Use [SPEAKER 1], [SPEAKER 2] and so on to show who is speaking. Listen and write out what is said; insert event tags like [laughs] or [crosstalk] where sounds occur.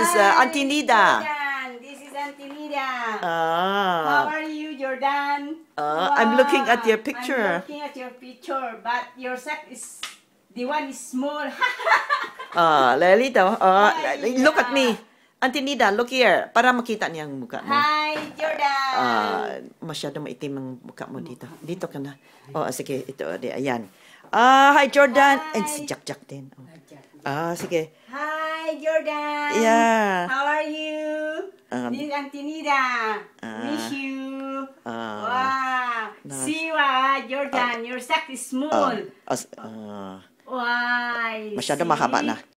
[SPEAKER 1] is uh, Auntie Nida.
[SPEAKER 2] Jordan. This is Auntie Nida.
[SPEAKER 1] Ah. How
[SPEAKER 2] are you, Jordan? Uh, ah, wow. I'm looking at your picture. I'm looking at your picture, but your set is, the one is small. [laughs]
[SPEAKER 1] Ah, uh, Lelita, uh, look at me. Auntie Nida, look here. Para makita niya ang mukha mo. Hi, Jordan! Uh, masyado maitim ang mukha mo dito. Dito ka na. Oh, ah, sige. Ito, di, ayan. Ah, uh, hi, Jordan! Hi. And si Jack Jack din. Oh. Ah, uh, sige.
[SPEAKER 2] Hi, Jordan! Hi. Iya. Yeah. How are you? Um, this Antinida. Uh, Miss you.
[SPEAKER 1] Uh, wow.
[SPEAKER 2] Nice. Siwa, Jordan, uh, uh your sack is small.
[SPEAKER 1] Uh, uh, uh,
[SPEAKER 2] Why? Masyado mahaba na.